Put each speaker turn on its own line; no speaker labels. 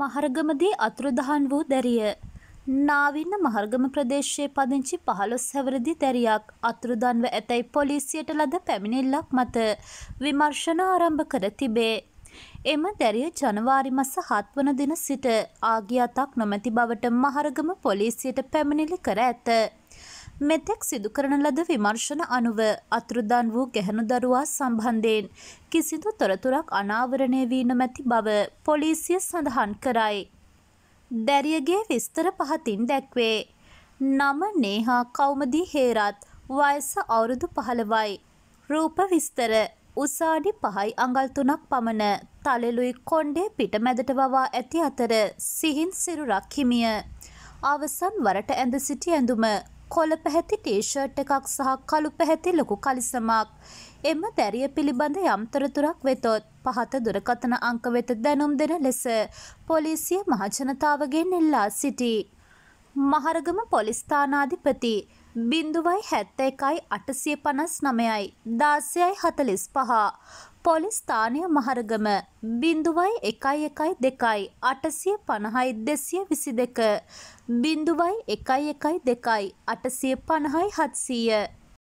මහරගමදී අතුරුදහන්
වූ දැරිය. නාවින්න මහර්ගම ප්‍රදේශයේ පදිංචි පහළොස් හැවරදි දැරියක් අතුරුදන්ව ඇතැයි පොලිසියට ලද පැමිණිල්ලක් මත විමර්ශන ආරම්භ කර තිබේ. එම දැරිය ජනවාරි මස හත්වන දින සිට ආගිය අතක් නොමැති බවට මහරගම පොලිසියට පැමිණිලි කර ඇත. මෙතෙක් සිදුකරන ලද විමර්ශන අනුව අතුරුදන් වූ ගැහණුදරුවා සම්බන්ධයෙන් කිසිදු තොරතුරක් අනාවරණය වී නොමැති බව පොලිසිය සඳහන් කරයි. දැරියගේ විස්තර පහතින් දැක්වේ. නම නේහා කවුමදී හේරත් වයස අවුරුදු පහළවයි. රූප විස්තර උසාඩි පහයි අඟල් තුනක් පමණ තලෙලුයි කොණ්ඩේ පිට මැදට වවා ඇති අතර සිහින් සිරුරක් හිමිය. අවසන් වරට ඇඳ සිටි ඇඳුම කොළ පැහැති ටීෂර්ට් එකක් සහ කළු පැහැති ලොකු කලිසමක්. එම දැරිය පිළිබඳ යම්තරතුරක් වෙතොත් පහත දුරකතන අංක වෙත දැනුම් දෙන ලෙස පොලිසිය මහජනතාවගෙන් ඉල්ලා සිටි. මහරගම පොලිස්ථානාධිපති බිඳුවයි හැත්ත එකයි අටසිය පනස් නමයයි දාසයයි හතලිස් පහ. පොලිස්ථානය මහරගම බිඳුවයි එකයි එකයි දෙකයි අටසිය පණහයි දෙසිය විසි දෙක. බිඳුවයි එකයි එකයි දෙකයි අටසිය පණහයි හත්සීය.